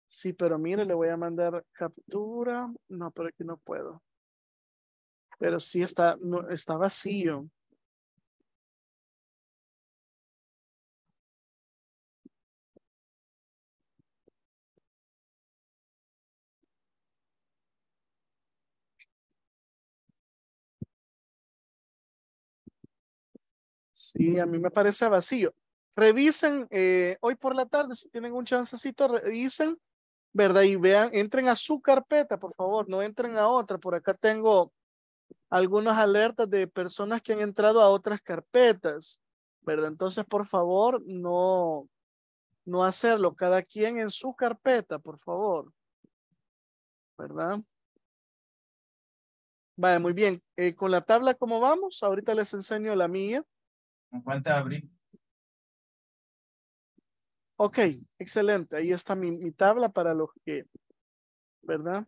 Sí, pero mire, le voy a mandar captura. No, pero aquí no puedo. Pero sí está, está vacío. Sí, a mí me parece vacío. Revisen eh, hoy por la tarde, si tienen un chancecito, revisen, ¿verdad? Y vean, entren a su carpeta, por favor, no entren a otra. Por acá tengo algunas alertas de personas que han entrado a otras carpetas, ¿verdad? Entonces, por favor, no, no hacerlo. Cada quien en su carpeta, por favor. ¿Verdad? Vale, muy bien. Eh, con la tabla, ¿cómo vamos? Ahorita les enseño la mía. Me falta abrir Ok, excelente. Ahí está mi, mi tabla para los que, ¿verdad?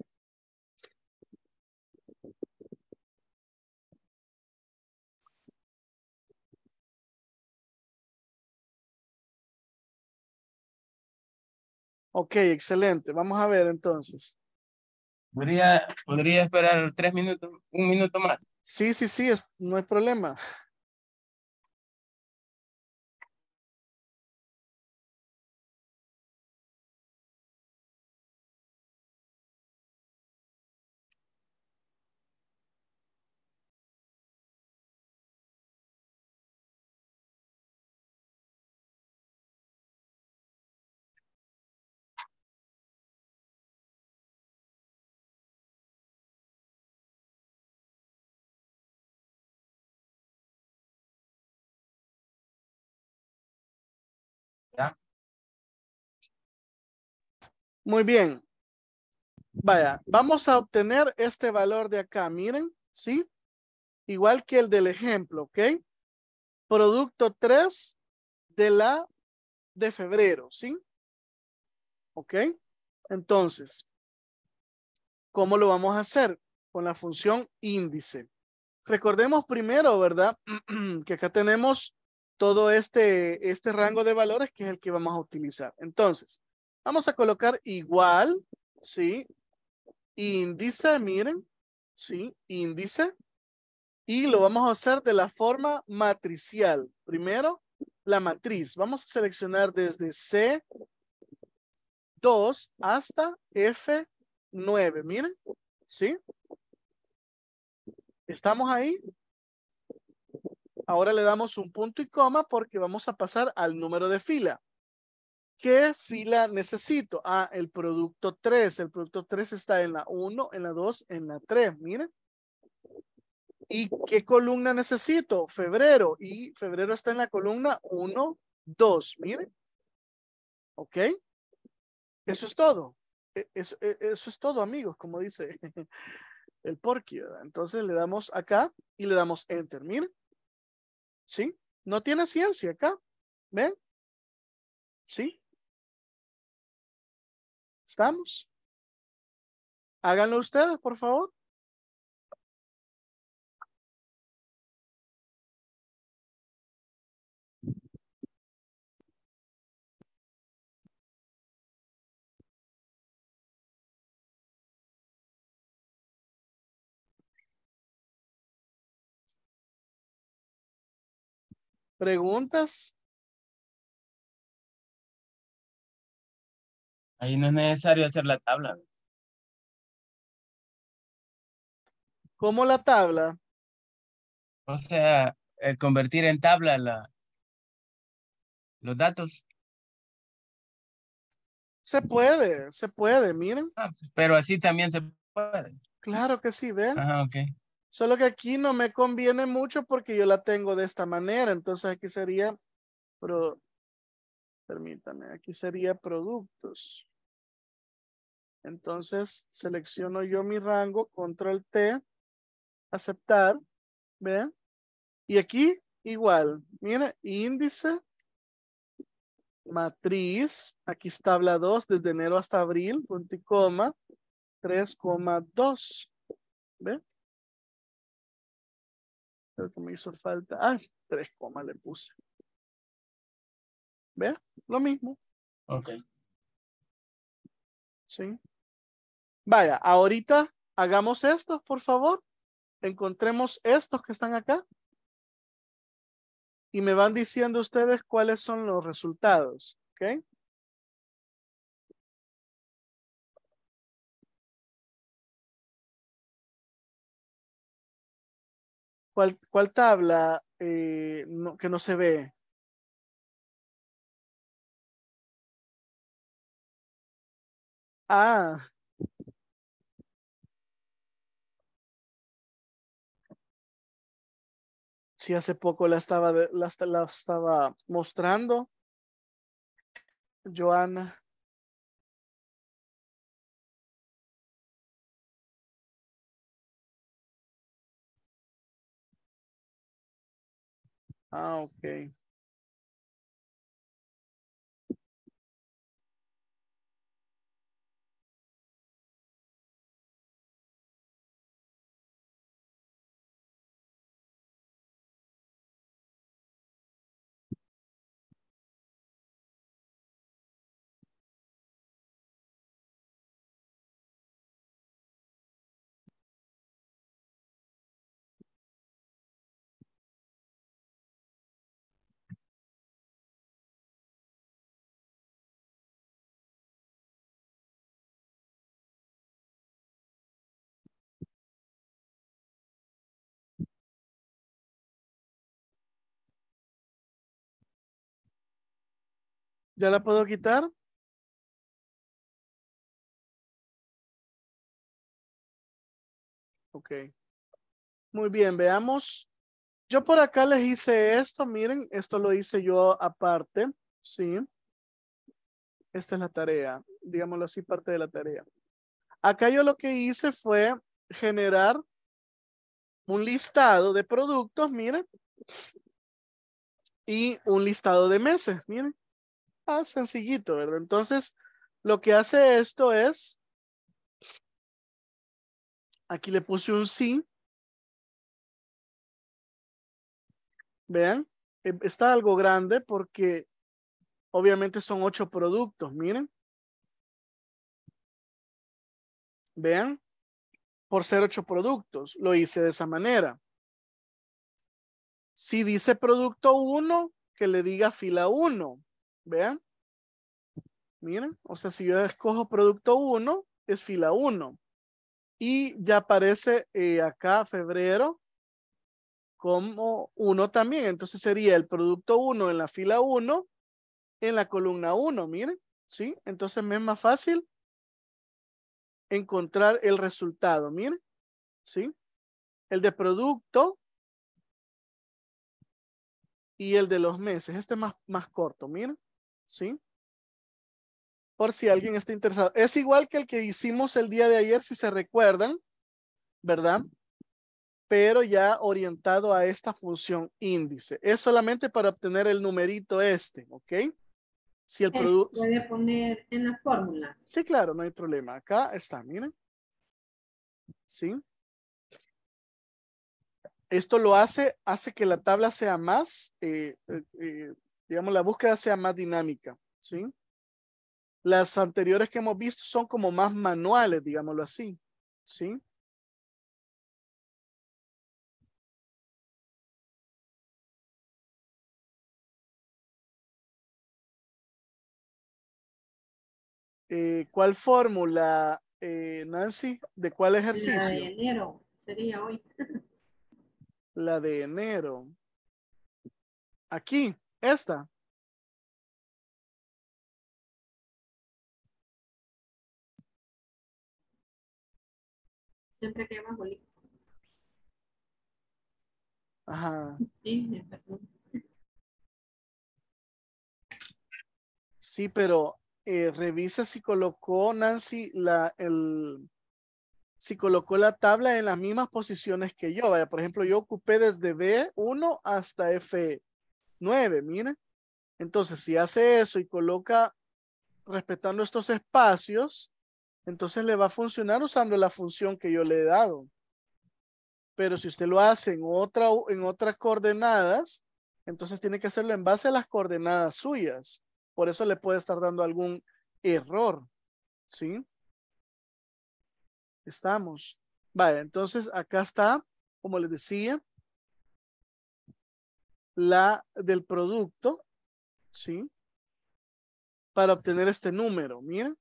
Ok, excelente. Vamos a ver entonces. ¿Podría, podría esperar tres minutos, un minuto más? Sí, sí, sí, no hay problema. Muy bien. Vaya, vamos a obtener este valor de acá, miren, ¿sí? Igual que el del ejemplo, ¿ok? Producto 3 de la de febrero, ¿sí? ¿Ok? Entonces, ¿cómo lo vamos a hacer? Con la función índice. Recordemos primero, ¿verdad? que acá tenemos todo este, este rango de valores que es el que vamos a utilizar. Entonces, Vamos a colocar igual, ¿sí? Índice, miren, ¿sí? Índice. Y lo vamos a hacer de la forma matricial. Primero, la matriz. Vamos a seleccionar desde C2 hasta F9. Miren, ¿sí? ¿Estamos ahí? Ahora le damos un punto y coma porque vamos a pasar al número de fila. ¿Qué fila necesito? Ah, el producto 3. El producto 3 está en la 1, en la 2, en la 3. Miren. ¿Y qué columna necesito? Febrero. Y febrero está en la columna 1, 2. Miren. ¿Ok? Eso es todo. E, e, eso, es todo, amigos, como dice el porky. Entonces le damos acá y le damos enter. Miren. ¿Sí? No tiene ciencia acá. ¿Ven? ¿Sí? ¿Estamos? Háganlo ustedes, por favor. ¿Preguntas? Ahí no es necesario hacer la tabla. ¿Cómo la tabla? O sea, el convertir en tabla la, los datos. Se puede, se puede, miren. Ah, pero así también se puede. Claro que sí, ven. Ajá, ok. Solo que aquí no me conviene mucho porque yo la tengo de esta manera. Entonces aquí sería, pero, permítame, aquí sería productos. Entonces selecciono yo mi rango, control T, aceptar, ¿ve? Y aquí igual, mira, índice, matriz, aquí está habla 2, desde enero hasta abril, punto y coma, 3,2, ¿ve? Creo que me hizo falta, ah, 3, le puse. ¿Ve? Lo mismo. Ok. ¿Sí? Vaya, ahorita hagamos esto por favor. Encontremos estos que están acá. Y me van diciendo ustedes cuáles son los resultados. ¿Cuál, tabla eh, que no se ve? Ah. si hace poco la estaba, la, la estaba mostrando. Joana. Ah, okay. ¿Ya la puedo quitar? Ok. Muy bien, veamos. Yo por acá les hice esto, miren, esto lo hice yo aparte, ¿sí? Esta es la tarea, digámoslo así, parte de la tarea. Acá yo lo que hice fue generar un listado de productos, miren, y un listado de meses, miren. Ah, sencillito, ¿verdad? Entonces, lo que hace esto es, aquí le puse un sí. Vean, eh, está algo grande porque obviamente son ocho productos, miren. Vean, por ser ocho productos, lo hice de esa manera. Si dice producto 1, que le diga fila 1. Vean. Miren, o sea, si yo escojo producto 1, es fila 1. Y ya aparece eh, acá febrero como 1 también. Entonces sería el producto 1 en la fila 1, en la columna 1, miren. ¿Sí? Entonces me es más fácil encontrar el resultado, miren. ¿Sí? El de producto y el de los meses. Este es más, más corto, miren. ¿sí? Por si alguien está interesado. Es igual que el que hicimos el día de ayer, si se recuerdan, ¿verdad? Pero ya orientado a esta función índice. Es solamente para obtener el numerito este, ¿ok? Si el este producto... Puede poner en la fórmula. Sí, claro, no hay problema. Acá está, miren. ¿Sí? Esto lo hace, hace que la tabla sea más eh, eh, eh, digamos, la búsqueda sea más dinámica, ¿sí? Las anteriores que hemos visto son como más manuales, digámoslo así, ¿sí? Eh, ¿Cuál fórmula, eh, Nancy? ¿De cuál ejercicio? La de enero, sería hoy. La de enero. Aquí. Esta. Siempre quema más Ajá. Sí, pero eh, revisa si colocó Nancy la, el, si colocó la tabla en las mismas posiciones que yo. Vaya, por ejemplo, yo ocupé desde B1 hasta F, e. 9, mire Entonces, si hace eso y coloca respetando estos espacios, entonces le va a funcionar usando la función que yo le he dado. Pero si usted lo hace en, otra, en otras coordenadas, entonces tiene que hacerlo en base a las coordenadas suyas. Por eso le puede estar dando algún error. ¿Sí? Estamos. Vale, entonces acá está, como les decía, la del producto, ¿sí? Para obtener este número, mira.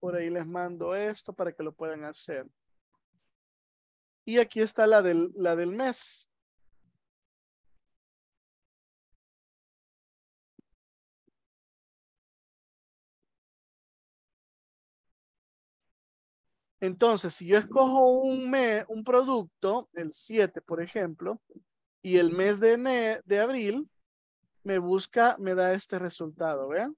Por ahí les mando esto para que lo puedan hacer. Y aquí está la del, la del mes. Entonces, si yo escojo un, mes, un producto, el 7, por ejemplo, y el mes de, abril, me busca, me da este resultado, ¿vean?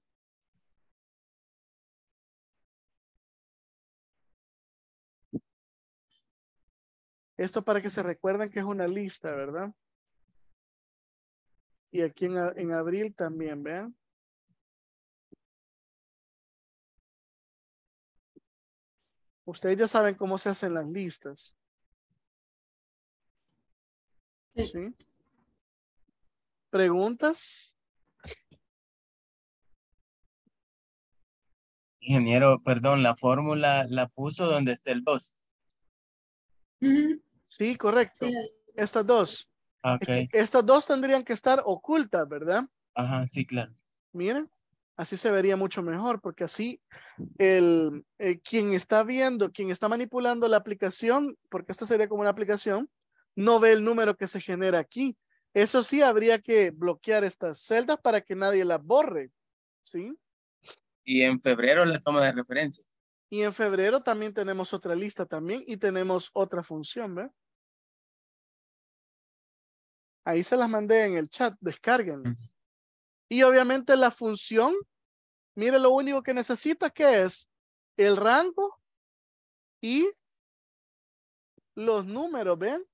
Esto para que se recuerden que es una lista, ¿verdad? Y aquí en, en abril también, vean. Ustedes ya saben cómo se hacen las listas. Sí. ¿Preguntas? Ingeniero, perdón, la fórmula la puso donde está el 2. Sí, correcto. Estas dos. estas dos tendrían que estar ocultas, ¿verdad? Ajá, sí, claro. Miren. Así se vería mucho mejor, porque así el, eh, quien está viendo, quien está manipulando la aplicación, porque esta sería como una aplicación, no ve el número que se genera aquí. Eso sí, habría que bloquear estas celdas para que nadie las borre. ¿Sí? Y en febrero la toma de referencia. Y en febrero también tenemos otra lista también y tenemos otra función, ¿ve? Ahí se las mandé en el chat, descárguenlas. Y obviamente la función, mire, lo único que necesita que es el rango y los números, ¿ven?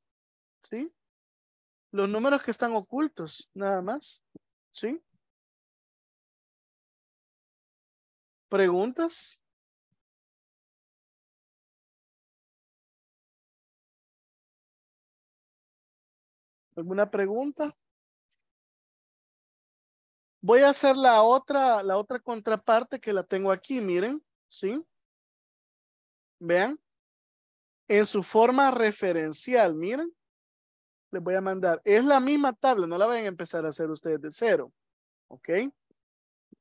¿Sí? Los números que están ocultos, nada más. ¿Sí? ¿Preguntas? ¿Alguna pregunta? Voy a hacer la otra, la otra contraparte que la tengo aquí, miren, ¿sí? Vean. En su forma referencial, miren. Les voy a mandar. Es la misma tabla, no la vayan a empezar a hacer ustedes de cero. ¿Ok?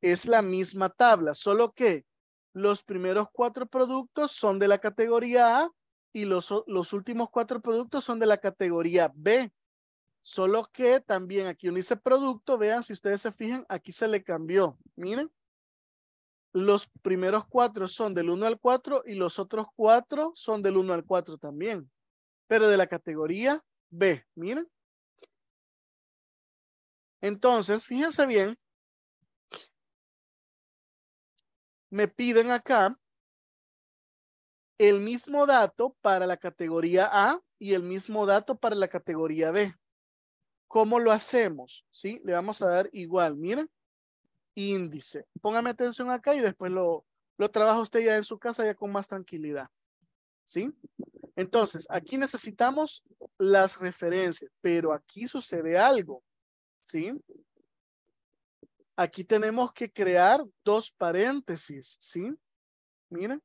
Es la misma tabla, solo que los primeros cuatro productos son de la categoría A y los, los últimos cuatro productos son de la categoría B. Solo que también aquí uno producto, vean si ustedes se fijan, aquí se le cambió. Miren, los primeros cuatro son del 1 al 4 y los otros cuatro son del 1 al 4 también. Pero de la categoría B, miren. Entonces, fíjense bien. Me piden acá el mismo dato para la categoría A y el mismo dato para la categoría B. ¿Cómo lo hacemos? ¿Sí? Le vamos a dar igual, mira, índice. Póngame atención acá y después lo, lo trabaja usted ya en su casa ya con más tranquilidad. ¿Sí? Entonces, aquí necesitamos las referencias, pero aquí sucede algo. ¿Sí? Aquí tenemos que crear dos paréntesis. ¿Sí? Miren.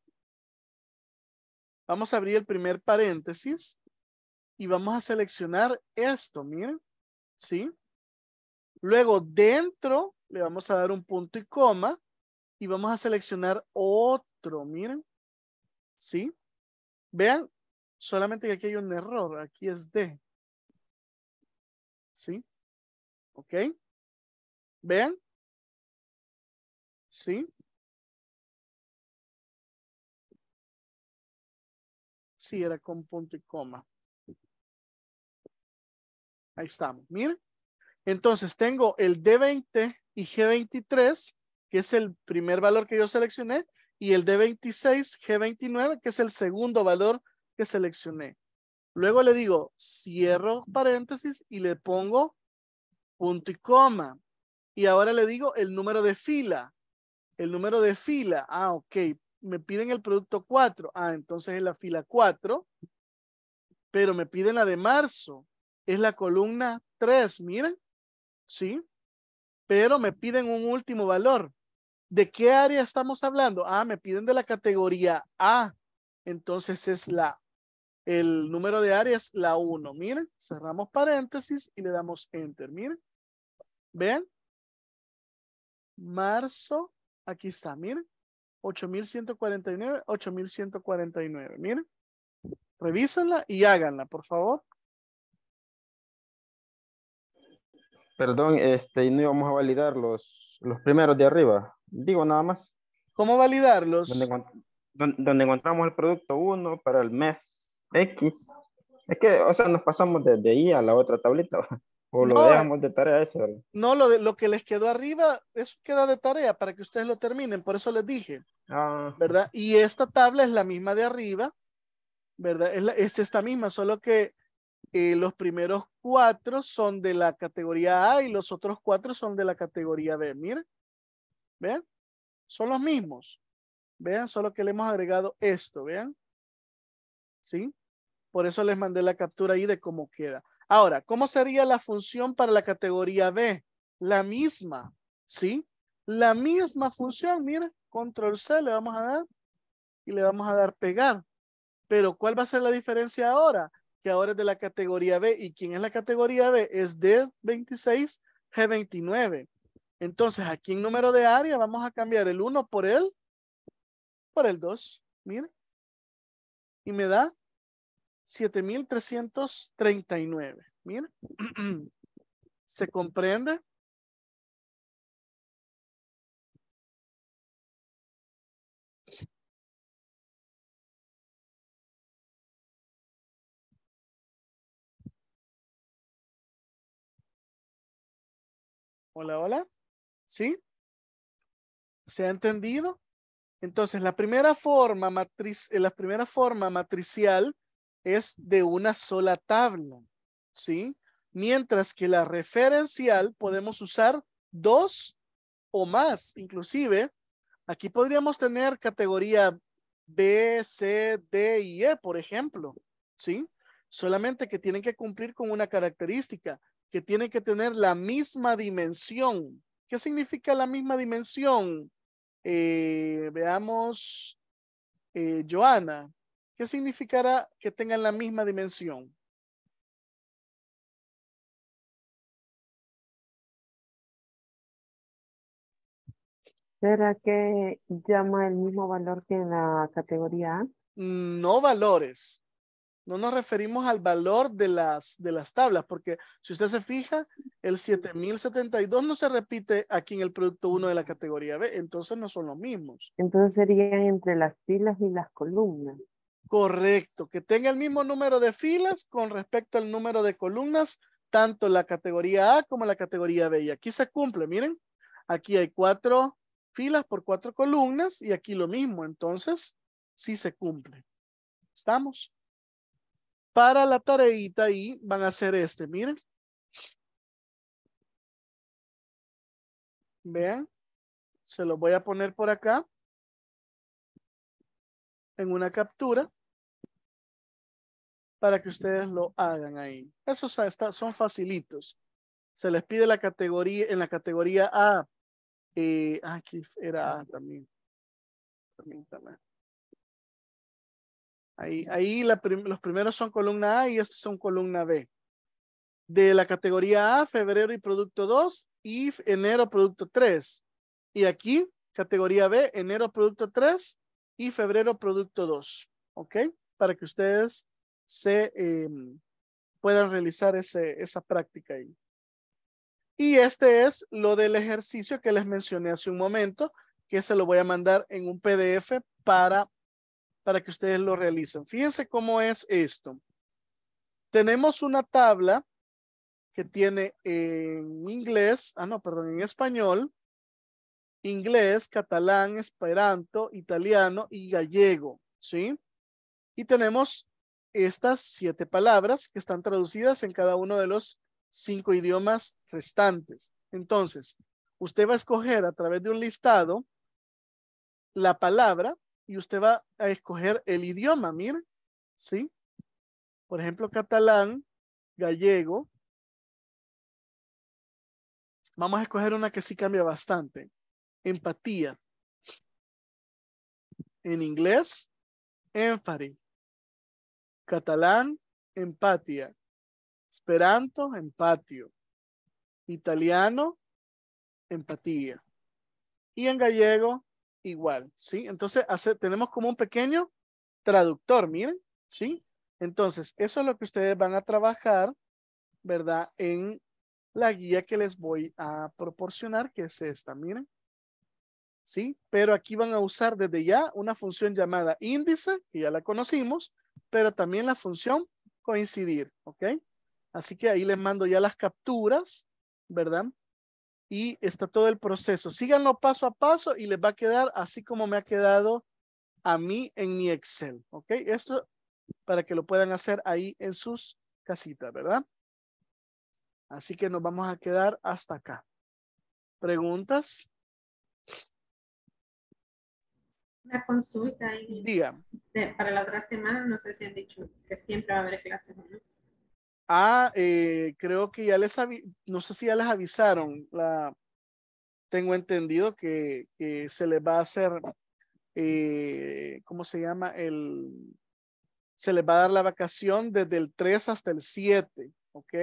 Vamos a abrir el primer paréntesis y vamos a seleccionar esto. Mira. ¿sí? Luego dentro le vamos a dar un punto y coma y vamos a seleccionar otro, miren, ¿sí? Vean, solamente que aquí hay un error, aquí es D, ¿sí? ¿Ok? ¿Vean? ¿Sí? Sí, era con punto y coma. Ahí estamos, miren. Entonces tengo el D20 y G23, que es el primer valor que yo seleccioné, y el D26, G29, que es el segundo valor que seleccioné. Luego le digo, cierro paréntesis y le pongo punto y coma. Y ahora le digo el número de fila. El número de fila. Ah, ok. Me piden el producto 4. Ah, entonces es la fila 4. Pero me piden la de marzo es la columna 3, miren, ¿sí? Pero me piden un último valor. ¿De qué área estamos hablando? Ah, me piden de la categoría A. Entonces es la, el número de áreas, la 1. Miren, cerramos paréntesis y le damos Enter. Miren, vean. Marzo, aquí está, miren. 8149, 8149, miren. Revísenla y háganla, por favor. Perdón, este, no íbamos a validar los, los primeros de arriba. Digo nada más. ¿Cómo validarlos? Donde, encontramos el producto 1 para el mes X. Es que, o sea, nos pasamos de, ahí a la otra tablita. O lo eh. dejamos de tarea ese, ¿verdad? No, lo, de, lo que les quedó arriba, eso queda de tarea para que ustedes lo terminen, por eso les dije. Ah. ¿Verdad? Y esta tabla es la misma de arriba, ¿verdad? Es, es esta misma, solo que eh, los primeros cuatro son de la categoría A y los otros cuatro son de la categoría B. Miren, vean, son los mismos. Vean, solo que le hemos agregado esto, vean. ¿Sí? Por eso les mandé la captura ahí de cómo queda. Ahora, ¿cómo sería la función para la categoría B? La misma, ¿sí? La misma función, miren, control C le vamos a dar y le vamos a dar pegar. Pero ¿cuál va a ser la diferencia ahora? ahora es de la categoría B. ¿Y quién es la categoría B? Es d 26 G29. Entonces, aquí en número de área vamos a cambiar el 1 por el, por el 2. mira Y me da 7,339. mira ¿Se comprende? Hola, hola. ¿Sí? ¿Se ha entendido? Entonces, la primera forma, matriz, eh, la primera forma matricial es de una sola tabla, ¿sí? Mientras que la referencial podemos usar dos o más, inclusive. Aquí podríamos tener categoría B, C, D y E, por ejemplo, ¿sí? Solamente que tienen que cumplir con una característica que tiene que tener la misma dimensión. ¿Qué significa la misma dimensión? Eh, veamos, eh, Joana, ¿qué significará que tengan la misma dimensión? ¿Será que llama el mismo valor que en la categoría A? Mm, no valores, no nos referimos al valor de las, de las tablas, porque si usted se fija, el 7072 no se repite aquí en el producto 1 de la categoría B, entonces no son los mismos. Entonces serían entre las filas y las columnas. Correcto, que tenga el mismo número de filas con respecto al número de columnas, tanto la categoría A como la categoría B. Y aquí se cumple, miren, aquí hay cuatro filas por cuatro columnas y aquí lo mismo, entonces sí se cumple. ¿Estamos? para la tareita ahí van a hacer este, miren. Vean, se lo voy a poner por acá en una captura para que ustedes lo hagan ahí. Esos son facilitos. Se les pide la categoría, en la categoría A. Eh, ah, aquí era A también. Ahí, los primeros son columna A y estos son columna B. De la categoría A, febrero y producto 2 y enero producto 3. Y aquí, categoría B, enero producto 3 y febrero producto 2. ¿Ok? Para que ustedes se em, puedan realizar ese, esa práctica ahí. Y este es lo del ejercicio que les mencioné hace un momento, que se lo voy a mandar en un PDF para para que ustedes lo realicen. Fíjense cómo es esto. Tenemos una tabla que tiene en inglés, ah no, perdón, en español, inglés, catalán, esperanto, italiano y gallego, ¿sí? Y tenemos estas siete palabras que están traducidas en cada uno de los cinco idiomas restantes. Entonces, usted va a escoger a través de un listado la palabra y usted va a escoger el idioma, mire, ¿sí? Por ejemplo, catalán, gallego. Vamos a escoger una que sí cambia bastante. Empatía. En inglés, empathy. Catalán, empatía. Esperanto, empatio. Italiano, empatía. Y en gallego, igual, ¿sí? Entonces hace, tenemos como un pequeño traductor, miren, ¿sí? Entonces, eso es lo que ustedes van a trabajar, ¿verdad? En la guía que les voy a proporcionar, que es esta, miren. ¿Sí? Pero aquí van a usar desde ya una función llamada índice, que ya la conocimos, pero también la función coincidir, ¿ok? Así que ahí les mando ya las capturas, ¿verdad? y está todo el proceso. Síganlo paso a paso y les va a quedar así como me ha quedado a mí en mi Excel, ¿ok? Esto para que lo puedan hacer ahí en sus casitas, ¿verdad? Así que nos vamos a quedar hasta acá. ¿Preguntas? Una consulta. Y, Diga. Este, para la otra semana, no sé si han dicho que siempre va a haber clases no. Ah, eh, creo que ya les no sé si ya les avisaron, la, tengo entendido que, se les va a hacer, eh, ¿cómo se llama? El, se les va a dar la vacación desde el 3 hasta el 7, ¿ok?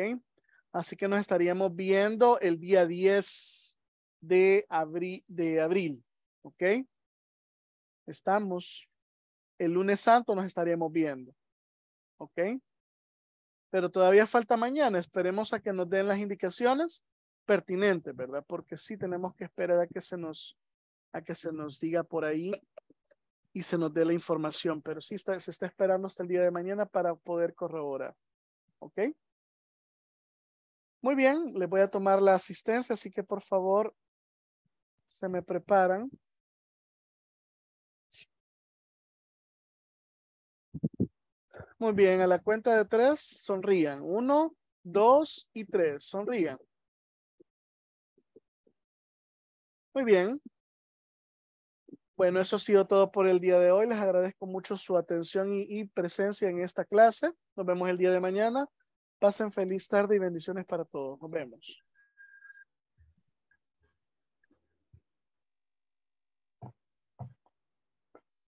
Así que nos estaríamos viendo el día 10 de, de abril, ¿ok? Estamos, el lunes santo nos estaríamos viendo, ¿ok? pero todavía falta mañana. Esperemos a que nos den las indicaciones pertinentes, ¿verdad? Porque sí tenemos que esperar a que se nos, a que se nos diga por ahí y se nos dé la información, pero sí está, se está esperando hasta el día de mañana para poder corroborar. ¿Ok? Muy bien, les voy a tomar la asistencia, así que por favor se me preparan. Muy bien, a la cuenta de tres, sonrían. Uno, dos y tres, sonrían. Muy bien. Bueno, eso ha sido todo por el día de hoy. Les agradezco mucho su atención y, presencia en esta clase. Nos vemos el día de mañana. Pasen feliz tarde y bendiciones para todos. Nos vemos.